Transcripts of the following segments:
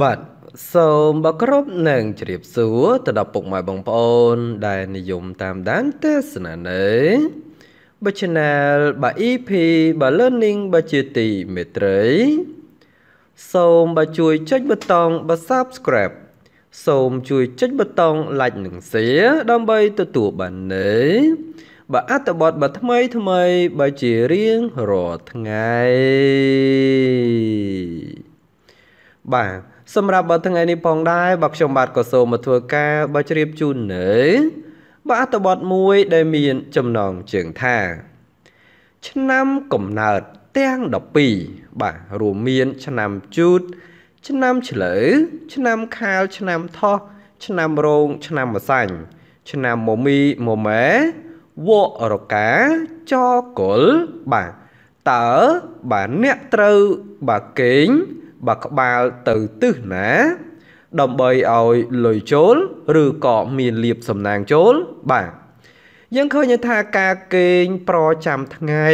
បាទសូមបកគ្រប់នឹងជ្រាបសួរទៅដល់ពុកម៉ែបងប្អូន ដែលនិយមតាមដានទេសនានៃបើ Channel បើ EP បើ Learning បើជាទីមេត្រី សូមបើជួយចុចប៊ូតុងបើ Subscribe សូមជួយចុចប៊ូតុង Like និង Share ដើម្បីទទួលបាននៃបើអត្ថបទបើថ្មីថ្មីបើជារៀងរាល់ថ្ងៃបាទសម្រាប់បើថ្ងៃនេះផងដែរបើខ្ញុំបាទក៏សូមមកធ្វើការបើជ្រាបជូននៅបាទអត្ថបទមួយដែលមានចំណងជើងថា ឆ្នាំកំណើតទាំង12បាទរួមមានឆ្នាំជូត ឆ្នាំឆ្លូវឆ្នាំខាលឆ្នាំថោះឆ្នាំរោងឆ្នាំម្សាញ់ឆ្នាំមមីមម៉ែវករកាចកុលបាទតើបាទអ្នកត្រូវបាទកេងបើក្បាលទៅទិសណាដើម្បីឲ្យលុយចូល ឬក៏មានលៀបសំណាងចូលបាទយើងឃើញថាការគេងប្រចាំថ្ងៃ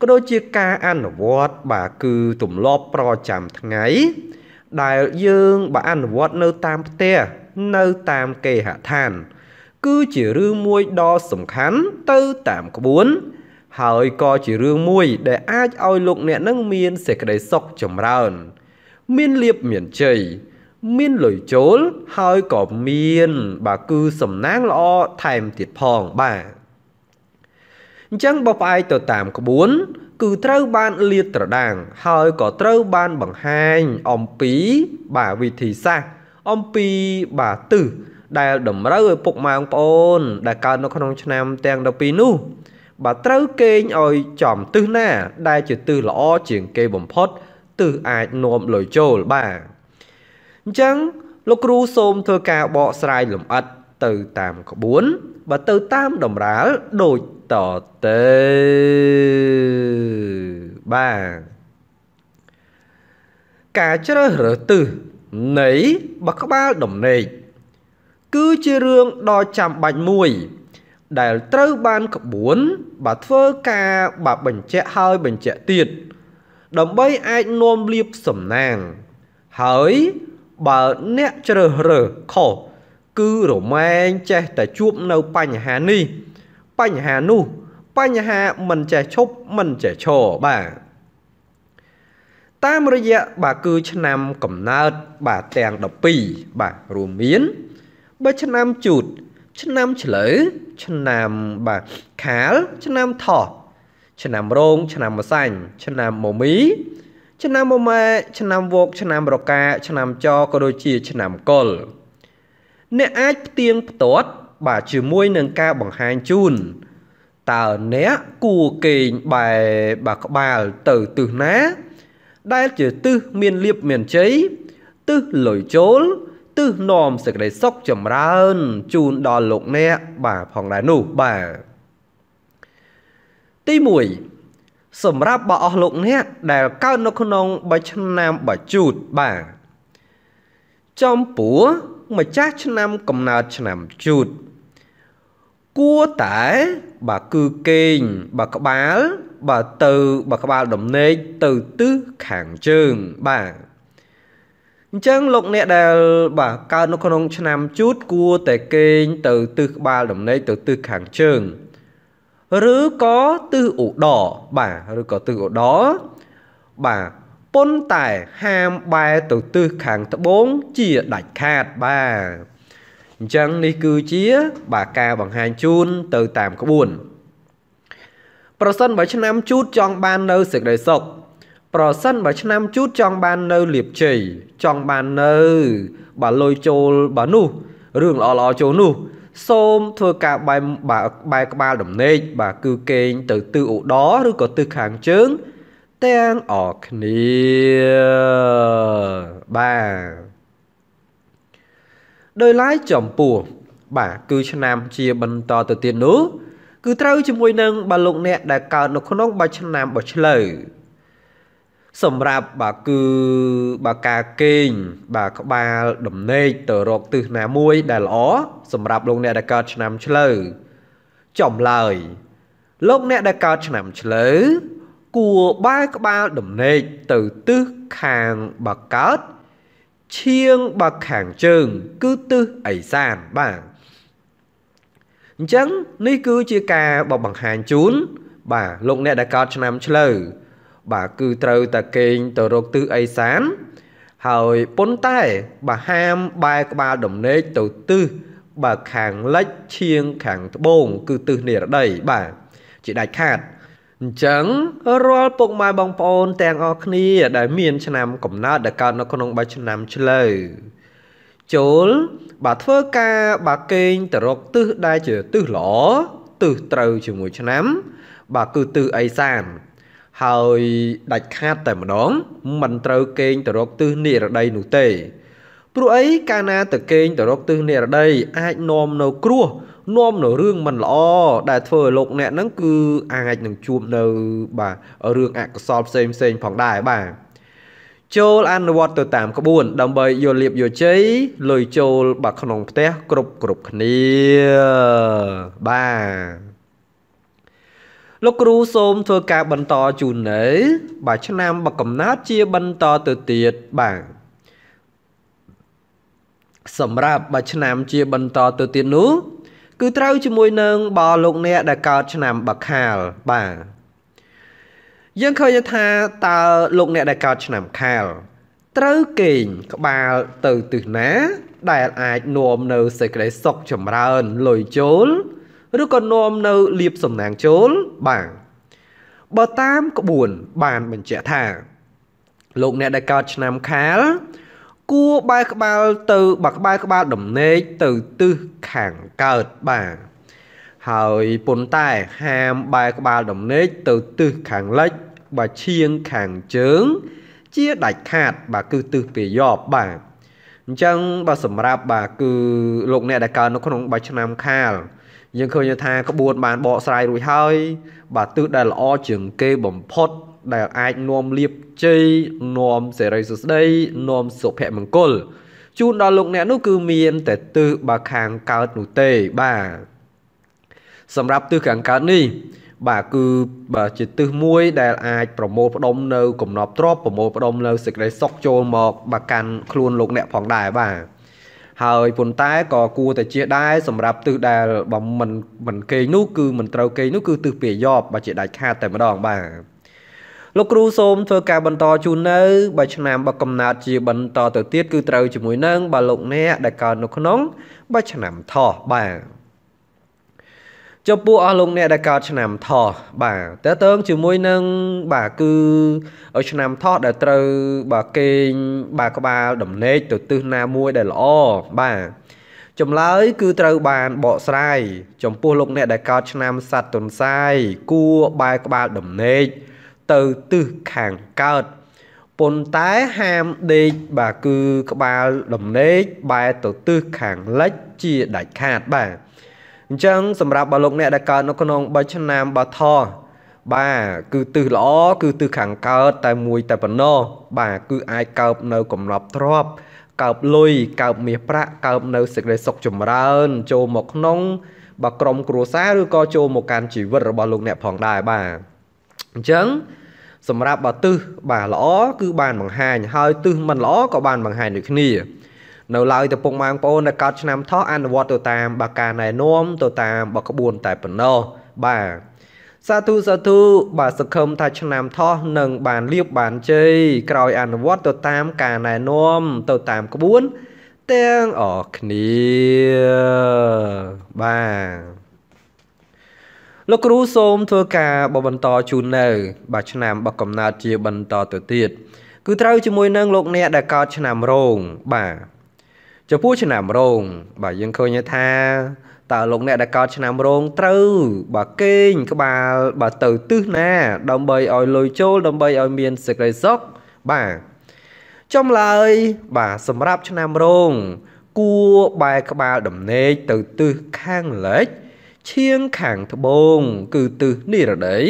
ក៏ដូចជាការអនុវត្តបាទគឺទម្លាប់ប្រចាំថ្ងៃ ដែលយើងបើអនុវត្តនៅតាមផ្ទះនៅតាមគេហដ្ឋាន គឺជារឿងមួយដ៏សំខាន់ទៅតាមក្បួនហើយក៏ជារឿងមួយដែលអាចឲ្យលោកអ្នកនឹងមានសេចក្តីសុខចម្រើន មានលៀបមានជ័យមានលុយចូលហើយក៏មាន បាទគឺសំណាងល្អថែមទៀតផងបាទអញ្ចឹងបើផ្អែកទៅតាមក្បួន គឺត្រូវបានលាតត្រដាងហើយក៏ត្រូវបានបង្ហាញអំពី បាទវិធីសាស្ត្រអំពីបាទទិសដែលតម្រូវឲ្យពុកម៉ែបងប្អូនដែលកើតនៅក្នុងឆ្នាំ ទាំង12នោះបើត្រូវគេងឲ្យចំទឹះណា ដែលជាទឹះល្អជាងគេបំផុតទឹះអាចនាំលុយចូលបាទអញ្ចឹង លោកគ្រូសូមធ្វើការបកស្រាយលម្អិតទៅតាមក្បួនបើទៅតាមតម្រាលដូចតទៅបាទការជ្រើសរើសទឹះនៃបក្បាលដំណេកគឺជារឿងដ៏ចាំបាច់មួយដែលត្រូវបានក្បួនបើធ្វើការបើបញ្ជាក់ហើយបញ្ជាក់ទៀតដើម្បីអាចនាំលៀបសំណាង ហើយ បើអ្នកជ្រើសរើសខុសគឺរមែងចេះតែជួបនៅបញ្ហានេះ បញ្ហានោះ បញ្ហាមិនចេះឈប់មិនចេះឈរបាទតាមរយៈបាទគឺឆ្នាំកំណើតបាទទាំង12បាទរួមមានបើឆ្នាំជូតឆ្នាំឆ្លូវឆ្នាំបាទខាលឆ្នាំថោះឆ្នាំរោងឆ្នាំម្សាញ់ឆ្នាំមមី ឆ្នាំមម៉ែឆ្នាំវោកឆ្នាំរកាឆ្នាំចក៏ដូចជាឆ្នាំកុលអ្នកអាចផ្ទៀងផ្ទាត់បាទជាមួយនឹងការបង្ហាញជូនតើអ្នកគួរកេងបែបាក្បាលទៅទិសណា ដែលជាទិសមានលៀបមានជ័យទិសលុយចូលទិសនាំសេចក្តីសុខចម្រើនជូនដល់លោកអ្នកបាទផងដែរនោះបាទទី1សម្រាប់បើអស់លោកអ្នក ដែលកើតនៅក្នុងបឆ្នាំបជូតបាទចំពោះម្ចាស់ឆ្នាំកំណើតឆ្នាំជូត គួរតែបាទគឺកេងបាទក្បាលបាទទៅបាទក្បាលដំណេកទៅទិសខាងជើងបាទអញ្ចឹងលោកអ្នកដែលបាទកើតនៅក្នុងឆ្នាំជូតគួរ តែកេងទៅទិសក្បាលដំណេកទៅទិសខាងជើង ឬក៏ទិសឧត្តរបាទឬក៏ទិសឧត្តរបាទប៉ុន្តែហាមបែរទៅទិសខាងត្បូងជាដាច់ខាតបាទអញ្ចឹងនេះគឺជា បាទការបង្ហាញជូនទៅតាមក្បួន ប្រសិនបើឆ្នាំជូតចង់បាននៅសេចក្តីសុខប្រសិនបើឆ្នាំជូតចង់បាននៅលៀបជ័យចង់បាននៅបើលុយចូលបើនោះរឿងល្អល្អចូលនោះ សូមធ្វើការបែបបែបក្បាលដំណេកបាទគឺគេងទៅទិសឧត្តរឬក៏ទិសខាងជើង ទាំងអស់គ្នាបាទដោយឡែកចំពោះបាទគឺ ឆ្នាំជាបន្តទៅទៀតនោះគឺត្រូវជាមួយនឹងបាទលោកអ្នកដែលកើតនៅក្នុងបច្ចឆ្នាំបោះឆ្លូវសម្រាប់បាទគឺបាទការគេងបាទក្បាលដំណេកទៅរកទិសណាមួយ ដែលល្អសម្រាប់លោកអ្នកដែលកើតឆ្នាំឆ្លូវចំឡើយលោក អ្នកដែលកើតឆ្នាំឆ្លូវគួរបែរក្បាលដំណេកទៅទិសខាងបាកើតឈៀងបាខាងជើងគឺទិសឦសានបាទអញ្ចឹងនេះគឺជាការបបង្ហាញជូនបាទលោកអ្នកដែលកើតឆ្នាំឆ្លូវបាទគឺត្រូវតែកេងទៅរកទិសអេសាន ហើយប៉ុន្តែបើហាមបែរក្បាលដំណេកទៅទិសបើខាងលិចឈៀងខាងត្បូង គឺទិសនិរដីបាទជាដាច់ខាតអញ្ចឹងរាល់ពុកម៉ែបងប្អូនទាំងអស់គ្នាដែលមានឆ្នាំកំណើតដែលកើតនៅក្នុងបៃឆ្នាំឆ្លូវចូលបាទធ្វើការបាទកេងតរកទិសដែលជាទិសល្អទិសត្រូវជាមួយឆ្នាំ បាទគឺទិសអេសានហើយដាច់ខាតតែម្ដងមិនត្រូវកេងទៅរកទិសនិរដីនោះទេព្រោះអីកាលណាទៅកេងទៅរកទិសនិរដីអាចនាំនៅ គ្រោះនាំនៅរឿងមិនល្អដែលធ្វើឲ្យលោកអ្នកហ្នឹងគឺអាចនឹងជួបនៅ បាទរឿងអកុសលផ្សេងផ្សេងផងដែរបាទចូលអនុវត្តទៅតាមក្បួន ដើម្បីយល់លៀបយល់ជ័យលុយចូលបាក់ក្នុងផ្ទះគ្រប់គ្រប់គ្នាបាទលោកគ្រូសូមធ្វើការបន្តជូននៅបាទឆ្នាំបកកំណត់ជាបន្តទៅទៀតបាទសម្រាប់បើឆ្នាំជាបន្តទៅទៀតនោះ គឺត្រូវជាមួយនឹងបើលោកអ្នក ដែលកើតឆ្នាំបខាលបាទយើងឃើញថាតើលោកអ្នក ដែលកើតឆ្នាំខាល ត្រូវកេងក្បាលទៅទិសណា ដែលអាចនាំនៅសេចក្តីសុខចម្រើនលុយចូលឬក៏នាំនៅលៀបសំណាងចូលបាទបើតាមក្បួនបានបញ្ជាក់ថា លោកអ្នកដែលកើតឆ្នាំខាល គួរបែរក្បាលទៅបើក្បែរក្បាលដំណេកទៅទិសខាងកើតបាទហើយប៉ុន្តែហាមបែរក្បាលដំណេកទៅទិសខាងលិចបើឈៀងខាងជើង ជាដាច់ខាតបាទគឺទិសពេលយប់បាទអញ្ចឹងបើសម្រាប់បាទគឺលោកអ្នកដែលកើតនៅក្នុងបើឆ្នាំខាលយើងឃើញថាក្បួនបានបកស្រាយរួចហើយបាទទិសដែលល្អជាងគេបំផុត ដែលអាចនាំលៀបជ័យនាំសេរីសុស្ដីនាំសុភមង្គលជូនដល់លោកអ្នកនោះគឺមានតែទិសបើខាងកើតនោះទេបាទសម្រាប់ទិសខាងកើតនេះ បាទគឺបាទជាទិសមួយដែលអាច ប្រមូលផ្ដុំនៅកំណប់ទ្របប្រមូលផ្ដុំនៅសេចក្តីសុខចូលមកបាកាន់ខ្លួនលោកអ្នកផងដែរបាទហើយប៉ុន្តែក៏គួរតែជាដែរសម្រាប់ទិសដែលបើមិនមិនគេងនោះគឺមិនត្រូវគេងនោះគឺទិសពាយប់បើជាដាច់ខាតតែម្ដងបាទលោកគ្រូសូមធ្វើការបន្តជូននៅបើឆ្នាំបើកំណត់ជាបន្តទៅទៀតគឺត្រូវជាមួយនឹងបើលោកអ្នក ដែលកើតនៅក្នុងបើឆ្នាំថោះបាទចំពោះអស់លោកអ្នកដែលកើតឆ្នាំថោះបាទតើតើងជាមួយនឹងបាទគឺឲ្យឆ្នាំថោះដែលត្រូវបាទគេងបាទក្បាលដំណេកទៅទិសណាមួយដែលល្អបាទចម្លើយគឺត្រូវបានបកស្រាយចំពោះលោកអ្នកដែលកើតឆ្នាំសត្វតុនសាយគួរបែរក្បាលដំណេកទៅទិសខាងកើតប៉ុន្តែហាមដេកបាទគឺក្បាលដំណេកបែរទៅទិសខាងលិចជាដាច់ខាតបាទអញ្ចឹងសម្រាប់បើលោកអ្នកដែលកើតនៅក្នុង3ឆ្នាំបថបាទគឺទិសល្អគឺទិសខាងកើតតែមួយតែប៉ុណ្ណោះបាទគឺអាចកើបនៅកំណប់ទ្របកើបលុយកើបមាសប្រាក់កើបនៅសេចក្តីសុខចម្រើន ចូលមកក្នុងបាទក្រុមគ្រួសារ ឬក៏ចូលមកកាន់ជីវិតរបស់លោកអ្នកផងដែរបាទអញ្ចឹងសម្រាប់បើទិសបាទល្អគឺបានបង្ហាញហើយទិសមិនល្អក៏បានបង្ហាញដូចគ្នានៅឡើយតែពុកម៉ែបងប្អូននៅកោតឆ្នាំថោះអនុវត្តទៅតាមបើការណែនាំទៅតាមបើក្បួនតែប៉ុណ្ណោះបាទសាធុសាធុបាទសង្ឃឹមថាឆ្នាំថោះនឹងបានលៀបបានជ័យក្រោយអនុវត្តទៅតាមការណែនាំទៅតាមក្បួនទាំងអស់គ្នាបាទលោកគ្រូសូមធ្វើការបន្តជូននៅ បាទឆ្នាំបកកំណត់ជាបន្តទៅទៀត គឺត្រូវជាមួយនឹងលោកអ្នកដែលកោតឆ្នាំរោងបាទចំពោះឆ្នាំរោងបាទយើងឃើញថាតើលោកអ្នកដែលកោតឆ្នាំរោងត្រូវបាទកេងក្បាលបាទទៅទិសណាដើម្បីឲ្យលុយចូលដើម្បីឲ្យមានសេចក្តីសុខបាទចំឡើយបាទសម្រាប់ឆ្នាំរោងគួរបែរក្បាលដំណេកទៅទិសខាងលិចឈៀងខាងត្បូងគឺទិសនិរតី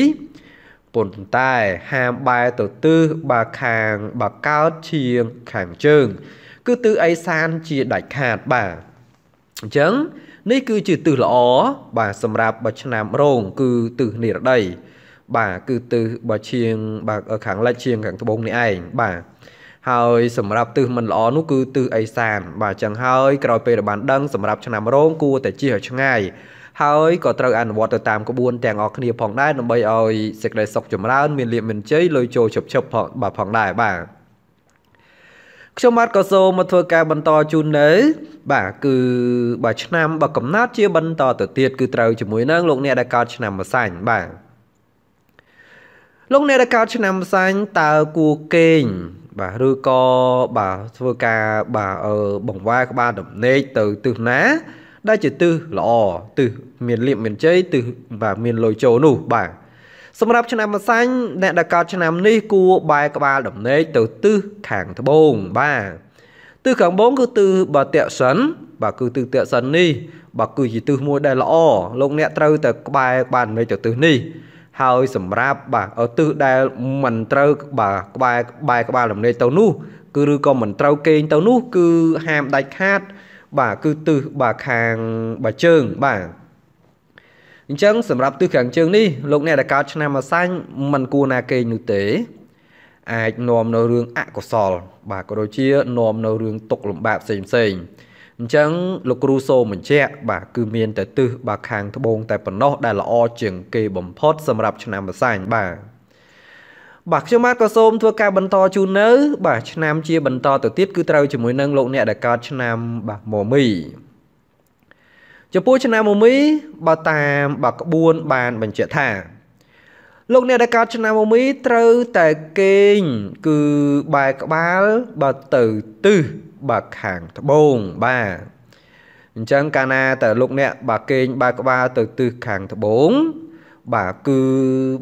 ប៉ុន្តែហាមបែរទៅទិសបាខាងបាកើតឈៀងខាងជើងគឺទិសអេសានជាដាច់ខាតបាទអញ្ចឹងនេះគឺជាទិសល្អបាទសម្រាប់បើឆ្នាំរោងគឺទិសនិរដី បាទគឺទិសបើឈៀងបាទខាងលិចឈៀងខាងត្បូងនេះឯងបាទហើយ សម្រាប់ទិសមិនល្អនោះគឺទិសអេសាន បាទអញ្ចឹងហើយក្រោយពេលដែលបាន ដឹងសម្រាប់ឆ្នាំរោងគួរតែជៀសឲ្យឆ្ងាយហើយក៏ត្រូវអនុវត្តទៅតាមក្បួនទាំងអស់គ្នាផងដែរដើម្បីឲ្យសេចក្តីសុខចម្រើនមានលាភមានជ័យលុយចូលជប់ជប់ផងបាទផងដែរបាទខ្ញុំបាទក៏សូមមកធ្វើការបន្តជូននៅ បាទគឺបាទឆ្នាំបើកំណត់ជាបន្តទៅទៀតគឺត្រូវជាមួយនឹងលោកអ្នកដែលកើតឆ្នាំម្សាញ់បាទលោកអ្នកដែលកើតឆ្នាំម្សាញ់តើគួរគេងបាទឬក៏បាទធ្វើការបាទអឺបង្វែរក្បាលដំណេកទៅទិសណា ដែលជាទិសល្អទិសមានលៀបមានជ័យទិសបាទមានលុយចូលនោះបាទសម្រាប់ឆ្នាំម្សាញ់អ្នកដែលកើតឆ្នាំនេះគួរបែរក្បាលដំណេកទៅទិសខាងត្បូងបាទទិសខាងត្បូងគឺទិសបតិសិនបាទគឺទិសបតិសិននេះបាទគឺជាទិសមួយដែលល្អលោកអ្នកត្រូវតែក្បែរបានមេទៅទិសនេះហើយ សម្រាប់ បាទទិសដែលមិនត្រូវ បាទក្បែរក្បែរក្បាលដំណេកទៅនោះគឺឬក៏មិនត្រូវគេងទៅនោះ គឺហាមដាច់ខាតបាទគឺទិសបាទខាងបាជើងបាទអញ្ចឹងសម្រាប់ទិសខាងជើងនេះលោកអ្នកដែលកើតឆ្នាំអាសាញ់មិនគួរណាគេងនោះទេអាចនាំនៅរឿងអកុសល បាទក៏ដូចជានាំនៅរឿងទុកលំបាកផ្សេងផ្សេងអញ្ចឹងលោកគ្រូសូមបញ្ជាក់បាទគឺមានតែទិសបាទខាងត្បូងតែប៉ុណ្ណោះដែលល្អជាង គេបំផុតសម្រាប់ឆ្នាំអាសាញ់បាទបាទខ្ញុំបាទក៏សូមធ្វើការបន្តជូននៅបាទឆ្នាំជាបន្តទៅទៀតគឺត្រូវជាមួយនឹងលោកអ្នកដែលកើតឆ្នាំបាទមមីចំពោះឆ្នាំមុំីបើតាមបើក្បួនបានបញ្ជាក់ថា លោកអ្នកដែលកើតឆ្នាំមុំីត្រូវតែកេងគឺបែរក្បាលបើទៅទិសបើខាងត្បូងបាទអញ្ចឹងកាលណាតើលោកអ្នកបើកេងបើក្បាលទៅទិសខាងត្បូងបាទគឺ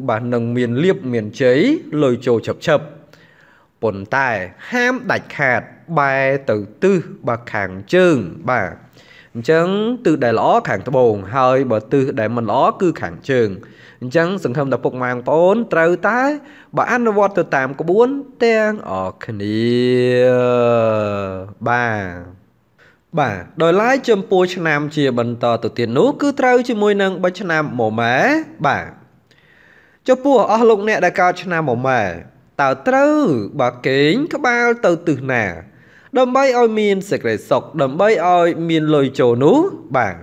បាទនឹងមានលៀបមានជ័យលុយចូលឆឹបឆឹបប៉ុន្តែហាមដាច់ខាតបែរទៅទិសបាទខាងជើងបាទអញ្ចឹងទិសដែលល្អខាងត្បូងហើយបើទិសដែលមិនល្អគឺខាងជើងអញ្ចឹងសង្ឃឹមថាពុកម៉ែបងប្អូនត្រូវតែ បើអនុវត្តទៅតាមក្បួនទាំងអស់គ្នាបាទបាទដោយឡែកចំពោះឆ្នាំជាបន្តទៅទៀតនោះគឺត្រូវជាមួយនឹងបិច្ឆ្នាំម៉ូម៉ែបាទចំពោះអស់លោកអ្នកដែលកើតឆ្នាំម៉ូម៉ែតើត្រូវបើកេងក្បាលទៅទិសណាដើម្បីឲ្យមានសេចក្តីសុខដើម្បីឲ្យមានលុយចូលនោះបាទ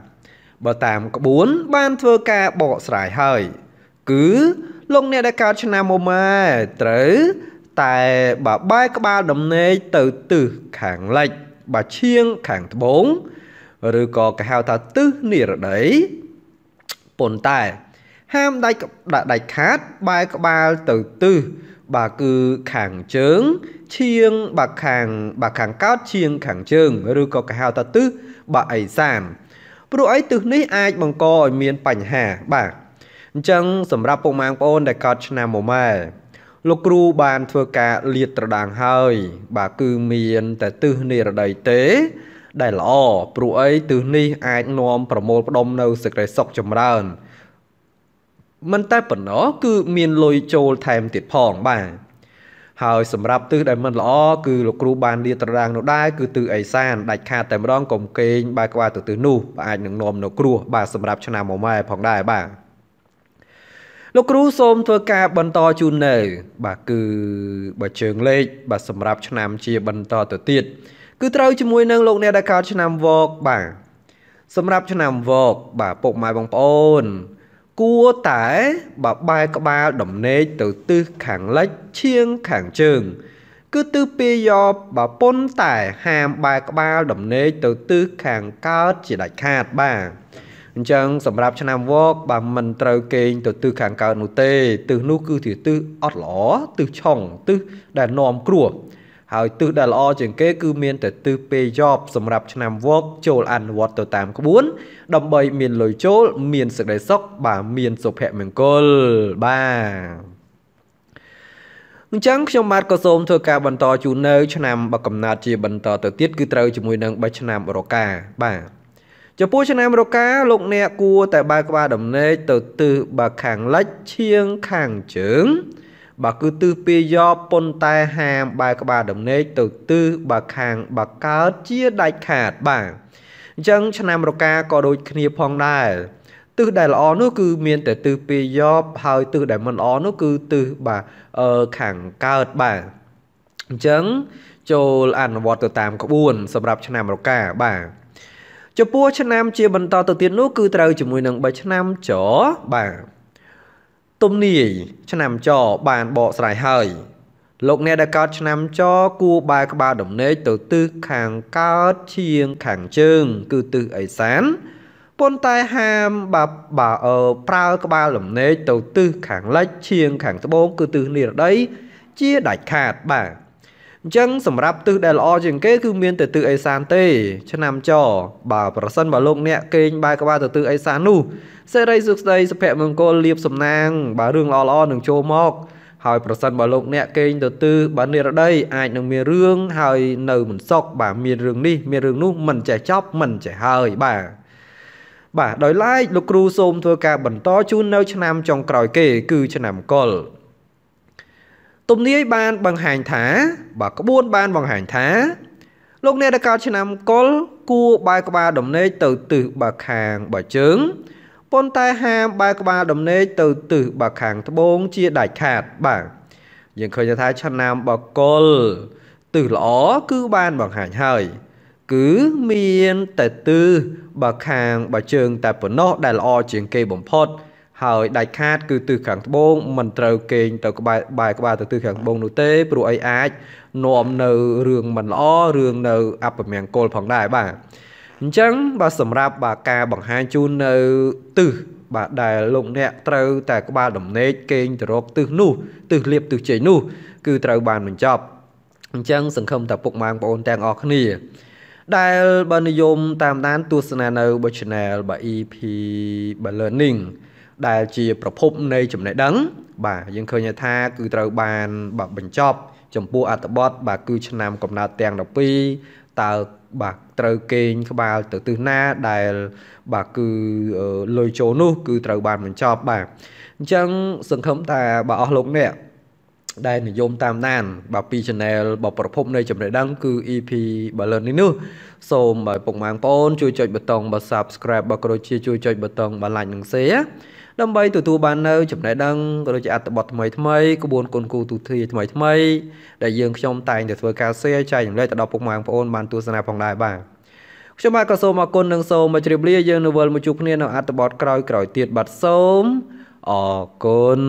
បើតាមក្បួនបានធ្វើការបកស្រាយហើយ គឺលោកអ្នកដែលកើតឆ្នាំមុនម៉ែត្រូវតែបើបែរក្បាលដំណេកទៅទិសខាងលិចបើឈៀងខាងត្បូង ឬក៏គេហៅថាទិសនិរតីប៉ុន្តែហាមដៃដៃខាតបែរក្បាលទៅទិសបាទគឺខាងជើងឈៀងបាទខាងបាទខាងកោតឈៀងខាងជើងឬក៏គេហៅថាទិសបាទអេសានព្រោះអីទិសនេះអាចបង្កឲ្យមានបញ្ហាបាទអញ្ចឹងសម្រាប់ពុកម៉ាងប្អូនដែលកោតឆ្នាំមួយម៉ែលោកគ្រូបានធ្វើការលាតត្រដាងហើយបាទគឺមានតែទិសនិរដីទេ ដែលល្អព្រោះអីទិសនេះអាចនាំប្រមូលផ្ដុំនៅសេចក្តីសុខចម្រើនមិនតែប៉ុណ្ណោះគឺមានលុយចូលថែមទៀតផងបាទហើយសម្រាប់ទិសដែលមិនល្អគឺលោកគ្រូបានលាត្រដាងនោះដែរគឺទិសអេសានដាច់ខាតតែម្ដងកុំកេងបាទក្បាលទៅទិសនោះបាទអាចនឹងនាំនៅគ្រោះបាទសម្រាប់ឆ្នាំមួយម៉ែផងដែរបាទលោកគ្រូសូមធ្វើការបន្តជូននៅបាទគឺបើជើងលេខបាទសម្រាប់ឆ្នាំជាបន្តទៅទៀតគឺត្រូវជាមួយនឹងលោកអ្នកដែលកើតឆ្នាំវកបាទសម្រាប់ឆ្នាំវកបាទពុកម៉ែបងប្អូនគួរតែបបែកក្បាលដំណេកទៅទិសខាងលិចឈៀងខាងជើង គឺទិសពាយបបើប៉ុន្តែហាមបែកក្បាលដំណេកទៅទិសខាងកើតជាដាច់ខាតបាទអញ្ចឹងសម្រាប់ឆ្នាំវកបើមិនត្រូវកេងទៅទិសខាងកើតនោះទេទិសនោះគឺជាទិសអត់ល្អទិសឆុងទិសដែលនាំគ្រោះហើយទិសដែលល្អជាងគេគឺមានតែទិសពេលយប់សម្រាប់ឆ្នាំ វកចូលអនុវត្តទៅតាមក្បួនដើម្បី មានលុយចូល មានសេចក្តីសុខបាទមានសុភមង្គលបាទអញ្ចឹងខ្ញុំបាទក៏សូមធ្វើការបន្តជូននៅឆ្នាំបកកំណត់ជាបន្តទៅទៀតគឺត្រូវជាមួយនឹង3ឆ្នាំរកាបាទចំពោះឆ្នាំរកាលោកអ្នកគួរតែបើក្បាលដំណេកទៅទិសបើខាងលិចឈៀងខាងជើងបើគឺទិសពាយោប៉ុន្តែហាមបែរក្បាលដំណេកទៅទិសបើខាងបើកើតជាដាច់ខាតបាទអញ្ចឹងឆ្នាំរកាក៏ដូចគ្នាផងដែរទិសដែលល្អនោះគឺមានតែទិសពាយោហើយទិសដែលមិនល្អនោះគឺទិសបាទអឺខាងកើតបាទអញ្ចឹងចូលអនុវត្តទៅតាមក្បួនសម្រាប់ឆ្នាំរកាបាទចំពោះឆ្នាំជាបន្តទៅទៀតនោះ គឺត្រូវជាមួយនឹង3ឆ្នាំចបាទទំនាយឆ្នាំចបានបកស្រាយហើយលោកអ្នកដែលកើតឆ្នាំចគួរបែរក្បាលដំណេកទៅទិសខាងកើតជាងខាងជើង គឺទិសឦសានប៉ុន្តែហាមបើបើប្រើក្បាលដំណេកទៅទិសខាងលិចជាងខាងត្បូងគឺទិសនិរដី ជាដាច់ខាតបាទអញ្ចឹងសម្រាប់ទិសដែលល្អជាងគេគឺមានតែទិសឦសានទេឆ្នាំចបើប្រសិនបើលោកអ្នកកេងបែរក្បាលទៅទិសឦសាននោះសេរីសុខស្ដីសុភមង្គលលៀបសំណាងបើរឿងល្អល្អនឹងចូលមកហើយប្រសិនបើលោកអ្នកកេងទៅទិសបើនិរដីអាចនឹងមានរឿងហើយនៅមិនសុខបាទមានរឿងនេះមានរឿងនោះមិនចេះចប់មិនចេះហើយបាទបាទដោយឡែកលោកគ្រូសូមធ្វើការបន្តជូននៅឆ្នាំចុងក្រោយគេគឺឆ្នាំកុលទំនាយបានបង្ហាញថាបាទក្បួនបានបង្ហាញថា លោកអ្នកដែលកើតឆ្នាំកុលគួរបែរក្បាលដំណេកទៅទិសបាខាងបើជើងប៉ុន្តែហាមបែរក្បាលដំណេកទៅទិសបាខាងត្បូងជាដាច់ខាតបាទយើងឃើញថាឆ្នាំបកុលទិសល្អគឺបានបង្ហាញហើយគឺមានតែទិសបាខាងបើជើងតែប៉ុណ្ណោះដែលល្អជាងគេបំផុតហើយដាច់ខាត គឺទិសខាងត្បូងមិនត្រូវកេងទៅក្បែរបែរក្បាលទៅទិសខាងត្បូងនោះទេព្រោះអីអាចនាំនៅ រឿងមិនល្អរឿងនៅអពមង្គលផងដែរបាទអញ្ចឹងបាទសម្រាប់បាទការបង្ហាញជូននៅទិសបាទដែលលោកអ្នកត្រូវតែក្បាលដំណេកកេងទៅរកទិសនោះទិសលៀបទិសជ័យនោះគឺត្រូវបានបញ្ចប់អញ្ចឹងសង្ឃឹមថាពុកម៉ាងបងប្អូនទាំងអស់គ្នាដែលបើនិយមតាមដានទស្សនានៅ Channel បាទ EP Learning ដែលជាប្រភពនៃចំណេះដឹង បាទយើងឃើញថាគឺត្រូវបានបាទបញ្ចប់ចំពោះអត្ថបទបាទគឺឆ្នាំកំណើតទាំង12តើបាទត្រូវកេងក្បាលទៅទិសណាដែលបាទគឺលុយចូលនោះគឺត្រូវបានបញ្ចប់បាទអញ្ចឹង សង្ឃឹមថាបាទអស់លោកអ្នកដែលនិយមតាមដាន បាទពី channel របស់ប្រភពនៃចំណេះដឹងគឺ EP Balloon នេះនោះសូមឲ្យពុកម៉ែបងប្អូន ជួយចុចប៊ូតុងបាទ Subscribe បើក៏ដូចជាជួយចុចប៊ូតុងបាទ Like និង Share ដើម្បីទទួលបាននៅចំណេះដឹងក៏ដូចជាអត្ថបទថ្មីថ្មីក្បួនគុនគូទូធាថ្មីថ្មីដែលយើងខ្ញុំតែងតែធ្វើការ share ចែករំលែកទៅដល់ពុកម៉ែបងប្អូនបានទស្សនាផងដែរបាទខ្ញុំបាទក៏សូមអរគុណនិងសូមមកជ្រាបលាយើងនៅវិលមកជួបគ្នានៅអត្ថបទក្រោយក្រោយទៀតបាទសូមអរគុណ